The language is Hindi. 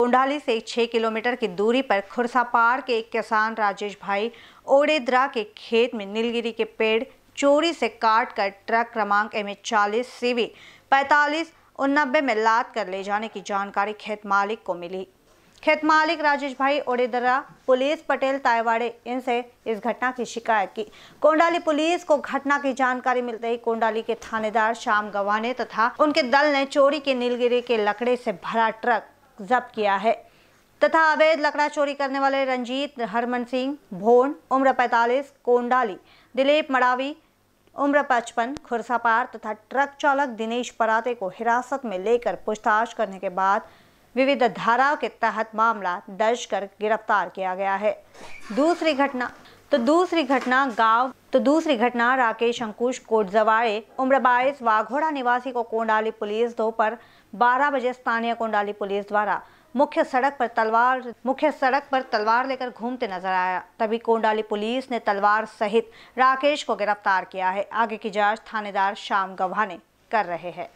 कोंडाली से 6 किलोमीटर की दूरी पर खुरसापार के एक किसान राजेश भाई ओडेद्रा के खेत में नीलगिरी के पेड़ चोरी से काट कर ट्रक क्रमांक एम एच चालीस सीवी पैंतालीस उन्नबे में लाद कर ले जाने की जानकारी खेत मालिक को मिली खेत मालिक राजेश भाई ओडेदरा पुलिस पटेल तायवाड़े इनसे इस घटना की शिकायत की कोंडाली पुलिस को घटना की जानकारी मिलते ही कोंडाली के थानेदार श्याम गवाने तथा उनके दल ने चोरी के नीलगिरी के लकड़े से भरा ट्रक जब्त किया है तथा अवैध लकड़ा चोरी करने वाले रंजीत हरमन सिंह भोन उम्र 45 कोंडाली दिलीप मड़ावी उम्र 55 खुरसापार तथा ट्रक चालक दिनेश पराते को हिरासत में लेकर पूछताछ करने के बाद विविध धाराओं के तहत मामला दर्ज कर गिरफ्तार किया गया है दूसरी घटना तो दूसरी घटना गांव तो दूसरी घटना राकेश अंकुश कोटजवाड़े उम्र बाईस वाघोड़ा निवासी को कोंडाली पुलिस दोपहर 12 बजे स्थानीय कोंडाली पुलिस द्वारा मुख्य सड़क पर तलवार मुख्य सड़क पर तलवार लेकर घूमते नजर आया तभी कोंडाली पुलिस ने तलवार सहित राकेश को गिरफ्तार किया है आगे की जांच थानेदार श्याम गवाह ने कर रहे हैं